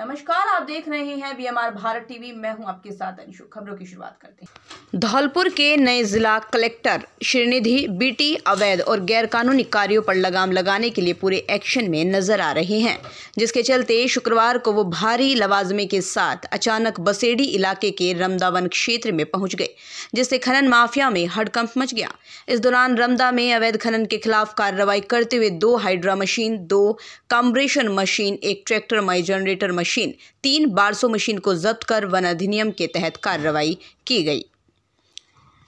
नमस्कार आप देख रहे हैं बीएमआर भारत टीवी मैं हूं आपके साथ अंशु खबरों की शुरुआत करते हैं धौलपुर के नए जिला कलेक्टर श्रीनिधि बीटी अवैध और गैरकानूनी कार्यों पर लगाम लगाने के लिए पूरे एक्शन में नजर आ रहे हैं जिसके चलते शुक्रवार को वो भारी लवाजमे के साथ अचानक बसेडी इलाके के रमदावन क्षेत्र में पहुंच गए जिससे खनन माफिया में हड़कंप मच गया इस दौरान रमदा में अवैध खनन के खिलाफ कार्रवाई करते हुए दो हाइड्रा मशीन दो कॉम्ब्रेशन मशीन एक ट्रैक्टर माई जनरेटर मशीन मशीन तीन बारसो मशीन को जब्त कर वन अधिनियम के तहत कार्रवाई की गई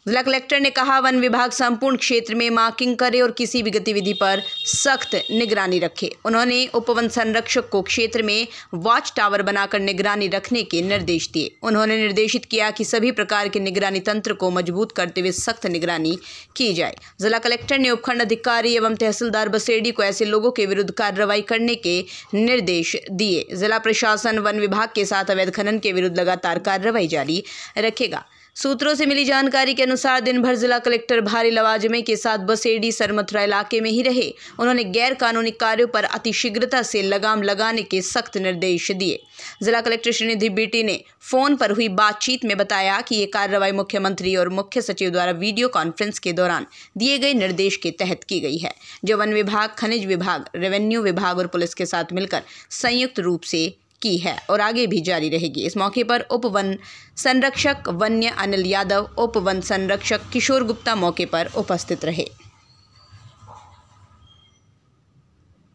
जिला कलेक्टर ने कहा वन विभाग संपूर्ण क्षेत्र में मार्किंग करे और किसी भी गतिविधि पर सख्त निगरानी रखे उन्होंने उपवन संरक्षक को क्षेत्र में वॉच टावर बनाकर निगरानी रखने के निर्देश दिए उन्होंने निर्देशित किया कि सभी प्रकार के निगरानी तंत्र को मजबूत करते हुए सख्त निगरानी की जाए जिला कलेक्टर ने उपखंड अधिकारी एवं तहसीलदार बसेडी को ऐसे लोगों के विरुद्ध कार्रवाई करने के निर्देश दिए जिला प्रशासन वन विभाग के साथ अवैध खनन के विरुद्ध लगातार कार्रवाई जारी रखेगा सूत्रों से मिली जानकारी के अनुसार दिन भर जिला कलेक्टर भारी लवाजमे के साथ बसेडी सरमथुरा इलाके में ही रहे उन्होंने गैर कानूनी कार्यों पर अतिशीघ्रता से लगाम लगाने के सख्त निर्देश दिए जिला कलेक्टर श्रीनिधि बेटी ने फोन पर हुई बातचीत में बताया कि ये कार्रवाई मुख्यमंत्री और मुख्य सचिव द्वारा वीडियो कॉन्फ्रेंस के दौरान दिए गए निर्देश के तहत की गई है जो वन विभाग खनिज विभाग रेवेन्यू विभाग और पुलिस के साथ मिलकर संयुक्त रूप से की है और आगे भी जारी रहेगी इस मौके पर उप वन संरक्षक वन्य अनिल यादव उप वन संरक्षक किशोर गुप्ता मौके पर उपस्थित रहे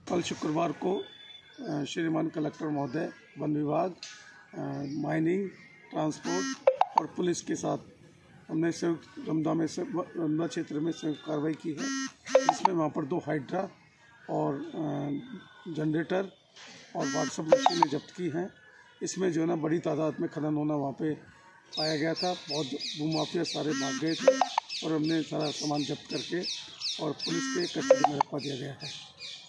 कल शुक्रवार को श्रीमान कलेक्टर महोदय वन विभाग माइनिंग ट्रांसपोर्ट और पुलिस के साथ हमने संयुक्त रमदा में रमदा क्षेत्र में संयुक्त कार्रवाई की है जिसमें वहाँ पर दो हाइड्रा और जनरेटर और व्हाट्सअप मशीनें जब्त की हैं इसमें जो है ना बड़ी तादाद में खनन होना वहाँ पे पाया गया था बहुत भूमाफिया सारे भाग गए थे और हमने सारा सामान जब्त करके और पुलिस के कस्टडी में रखवा दिया गया है